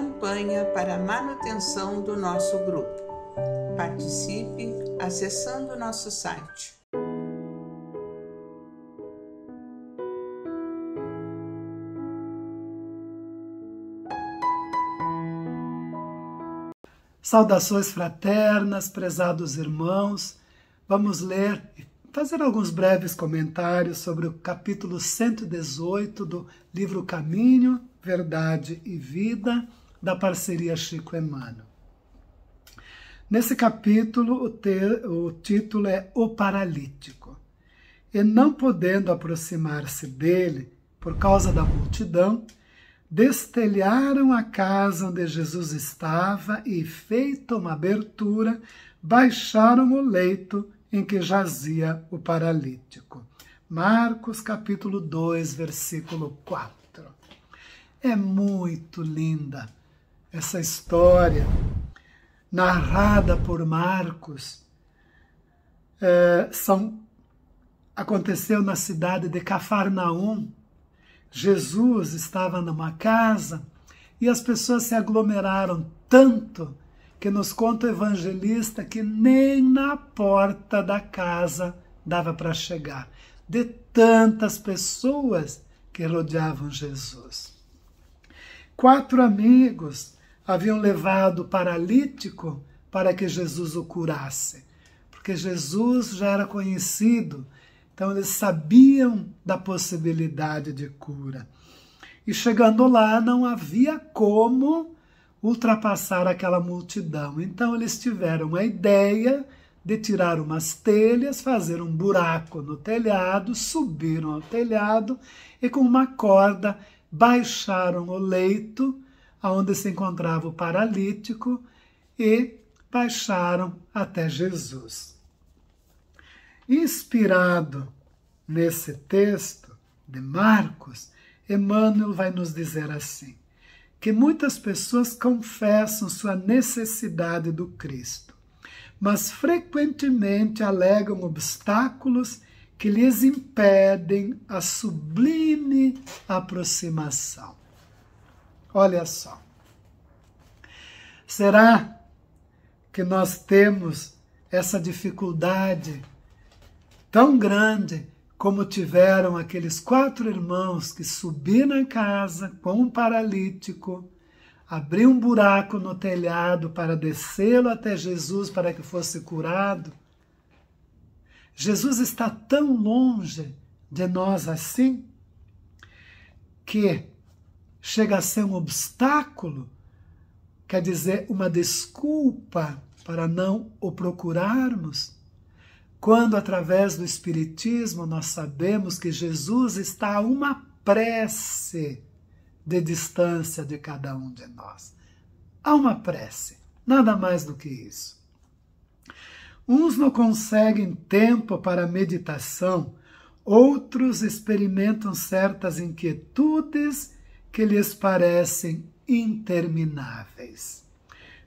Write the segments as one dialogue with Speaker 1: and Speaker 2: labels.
Speaker 1: campanha para a manutenção do nosso grupo. Participe acessando nosso site. Saudações fraternas, prezados irmãos. Vamos ler e fazer alguns breves comentários sobre o capítulo 118 do livro Caminho, Verdade e Vida, da parceria Chico Emmanuel. Nesse capítulo, o, o título é O Paralítico. E não podendo aproximar-se dele, por causa da multidão, destelharam a casa onde Jesus estava e, feita uma abertura, baixaram o leito em que jazia o paralítico. Marcos capítulo 2, versículo 4. É muito linda essa história narrada por Marcos é, são, aconteceu na cidade de Cafarnaum. Jesus estava numa casa e as pessoas se aglomeraram tanto que nos conta o evangelista que nem na porta da casa dava para chegar, de tantas pessoas que rodeavam Jesus. Quatro amigos haviam levado o paralítico para que Jesus o curasse, porque Jesus já era conhecido, então eles sabiam da possibilidade de cura. E chegando lá, não havia como ultrapassar aquela multidão. Então eles tiveram a ideia de tirar umas telhas, fazer um buraco no telhado, subiram ao telhado e com uma corda baixaram o leito onde se encontrava o paralítico, e baixaram até Jesus. Inspirado nesse texto de Marcos, Emmanuel vai nos dizer assim: que muitas pessoas confessam sua necessidade do Cristo, mas frequentemente alegam obstáculos que lhes impedem a sublime aproximação. Olha só. Será que nós temos essa dificuldade tão grande como tiveram aqueles quatro irmãos que subiram na casa com um paralítico, abrir um buraco no telhado para descê-lo até Jesus para que fosse curado? Jesus está tão longe de nós assim que chega a ser um obstáculo, quer dizer, uma desculpa para não o procurarmos. Quando, através do Espiritismo, nós sabemos que Jesus está a uma prece de distância de cada um de nós. Há uma prece, nada mais do que isso. Uns não conseguem tempo para meditação, outros experimentam certas inquietudes que lhes parecem intermináveis.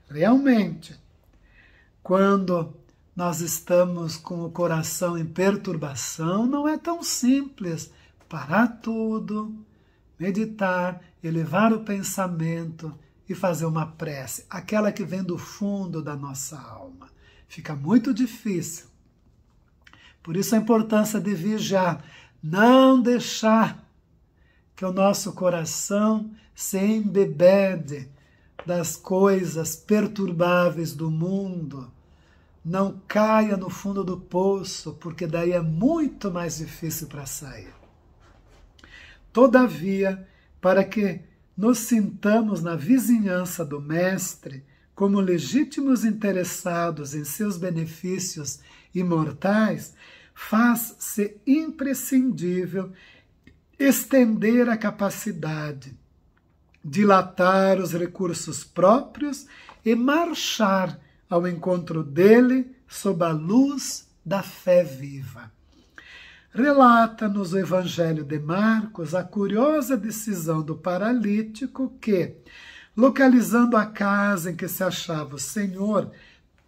Speaker 1: Realmente, quando nós estamos com o coração em perturbação, não é tão simples parar tudo, meditar, elevar o pensamento e fazer uma prece, aquela que vem do fundo da nossa alma. Fica muito difícil. Por isso a importância de vigiar, não deixar que o nosso coração se embebede das coisas perturbáveis do mundo, não caia no fundo do poço, porque daí é muito mais difícil para sair. Todavia, para que nos sintamos na vizinhança do Mestre, como legítimos interessados em seus benefícios imortais, faz-se imprescindível estender a capacidade, dilatar os recursos próprios e marchar ao encontro dele sob a luz da fé viva. Relata-nos o Evangelho de Marcos a curiosa decisão do paralítico que, localizando a casa em que se achava o Senhor,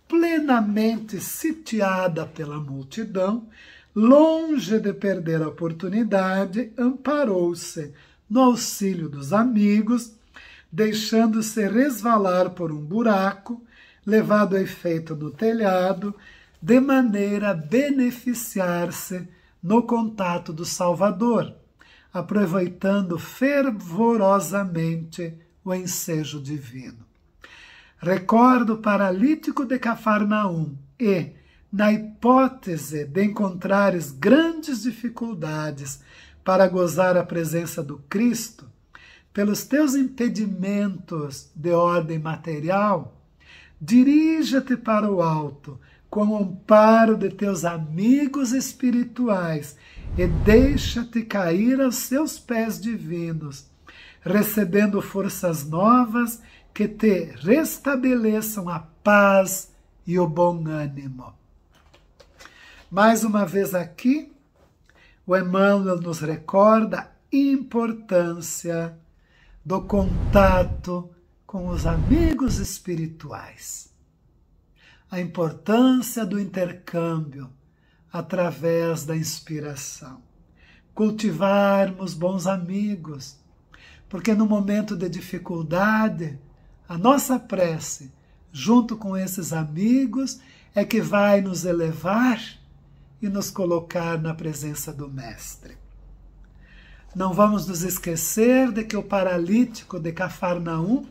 Speaker 1: plenamente sitiada pela multidão, longe de perder a oportunidade, amparou-se no auxílio dos amigos, deixando-se resvalar por um buraco, levado a efeito no telhado, de maneira a beneficiar-se no contato do Salvador, aproveitando fervorosamente o ensejo divino. Recordo o paralítico de Cafarnaum e, na hipótese de encontrares grandes dificuldades para gozar a presença do Cristo, pelos teus impedimentos de ordem material, dirija-te para o alto, com o amparo de teus amigos espirituais, e deixa-te cair aos seus pés divinos, recebendo forças novas que te restabeleçam a paz e o bom ânimo. Mais uma vez aqui, o Emmanuel nos recorda a importância do contato com os amigos espirituais, a importância do intercâmbio através da inspiração, cultivarmos bons amigos, porque no momento de dificuldade, a nossa prece, junto com esses amigos, é que vai nos elevar e nos colocar na presença do Mestre. Não vamos nos esquecer de que o paralítico de Cafarnaum,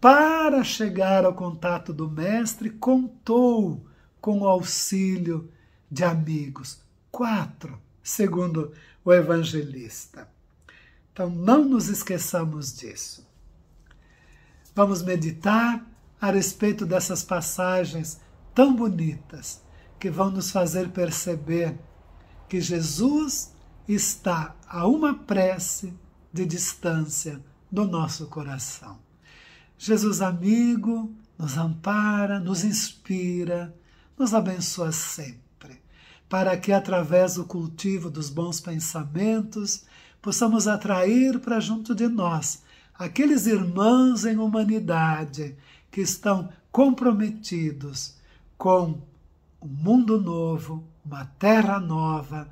Speaker 1: para chegar ao contato do Mestre, contou com o auxílio de amigos. Quatro, segundo o evangelista. Então não nos esqueçamos disso. Vamos meditar a respeito dessas passagens tão bonitas que vão nos fazer perceber que Jesus está a uma prece de distância do nosso coração. Jesus amigo, nos ampara, nos inspira, nos abençoa sempre, para que através do cultivo dos bons pensamentos possamos atrair para junto de nós aqueles irmãos em humanidade que estão comprometidos com um mundo novo, uma terra nova,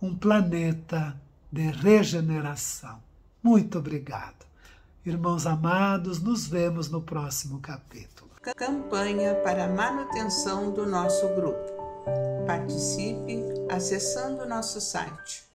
Speaker 1: um planeta de regeneração. Muito obrigado. Irmãos amados, nos vemos no próximo capítulo. Campanha para a manutenção do nosso grupo. Participe acessando nosso site